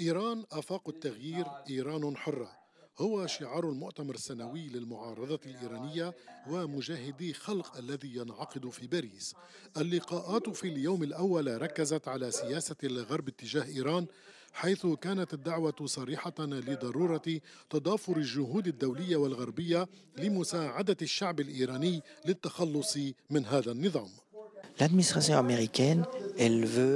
إيران آفاق التغيير إيران حرة هو شعار المؤتمر السنوي للمعارضة الإيرانية ومجاهدي خلق الذي ينعقد في باريس. اللقاءات في اليوم الأول ركزت على سياسة الغرب اتجاه إيران حيث كانت الدعوة صريحة لضرورة تضافر الجهود الدولية والغربية لمساعدة الشعب الإيراني للتخلص من هذا النظام. L'administration américaine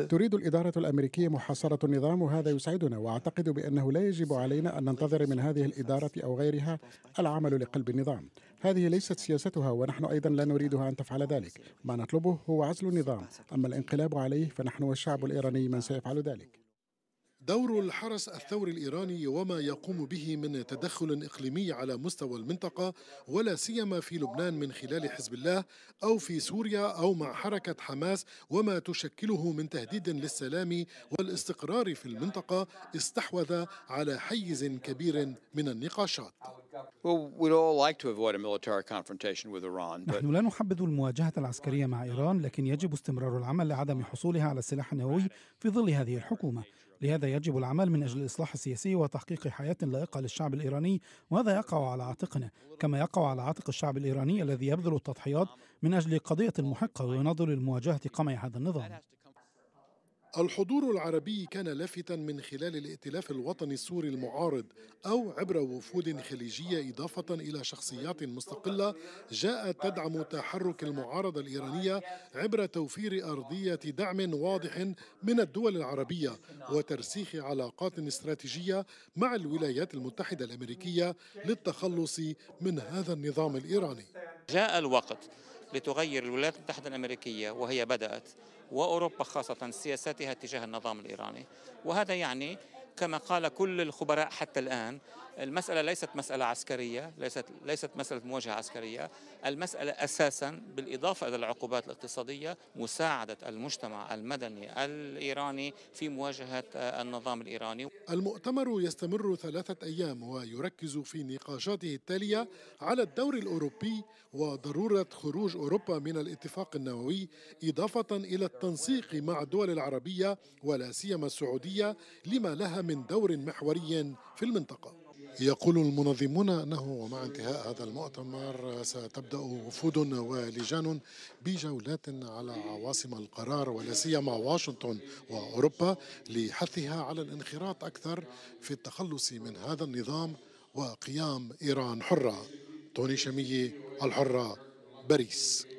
تريد الإدارة الأمريكية محاصرة النظام وهذا يسعدنا وأعتقد بأنه لا يجب علينا أن ننتظر من هذه الإدارة أو غيرها العمل لقلب النظام هذه ليست سياستها ونحن أيضا لا نريدها أن تفعل ذلك ما نطلبه هو عزل النظام أما الانقلاب عليه فنحن والشعب الإيراني من سيفعل ذلك دور الحرس الثوري الايراني وما يقوم به من تدخل اقليمي على مستوى المنطقه ولا سيما في لبنان من خلال حزب الله او في سوريا او مع حركه حماس وما تشكله من تهديد للسلام والاستقرار في المنطقه استحوذ على حيز كبير من النقاشات. نحن لا نحبذ المواجهه العسكريه مع ايران لكن يجب استمرار العمل لعدم حصولها على السلاح النووي في ظل هذه الحكومه. لهذا يجب العمل من أجل الإصلاح السياسي وتحقيق حياة لائقة للشعب الإيراني وهذا يقع على عاتقنا كما يقع على عاتق الشعب الإيراني الذي يبذل التضحيات من أجل قضية محقة ويناضل لمواجهة قمع هذا النظام الحضور العربي كان لافتا من خلال الائتلاف الوطني السوري المعارض او عبر وفود خليجيه اضافه الى شخصيات مستقله جاءت تدعم تحرك المعارضه الايرانيه عبر توفير ارضيه دعم واضح من الدول العربيه وترسيخ علاقات استراتيجيه مع الولايات المتحده الامريكيه للتخلص من هذا النظام الايراني. جاء الوقت لتغير الولايات المتحدة الأمريكية وهي بدأت وأوروبا خاصة سياساتها تجاه النظام الإيراني وهذا يعني كما قال كل الخبراء حتى الآن المسألة ليست مسألة عسكرية ليست ليست مسألة مواجهة عسكرية المسألة أساسا بالإضافة إلى العقوبات الاقتصادية مساعدة المجتمع المدني الإيراني في مواجهة آه، النظام الإيراني المؤتمر يستمر ثلاثة أيام ويركز في نقاشاته التالية على الدور الأوروبي وضرورة خروج أوروبا من الاتفاق النووي إضافة إلى التنسيق مع الدول العربية ولا سيما السعودية لما لها من دور محوري في المنطقة يقول المنظمون أنه ومع انتهاء هذا المؤتمر ستبدأ وفود ولجان بجولات على عواصم القرار ولا سيما واشنطن وأوروبا لحثها على الانخراط أكثر في التخلص من هذا النظام وقيام إيران حرة توني شمي الحرة باريس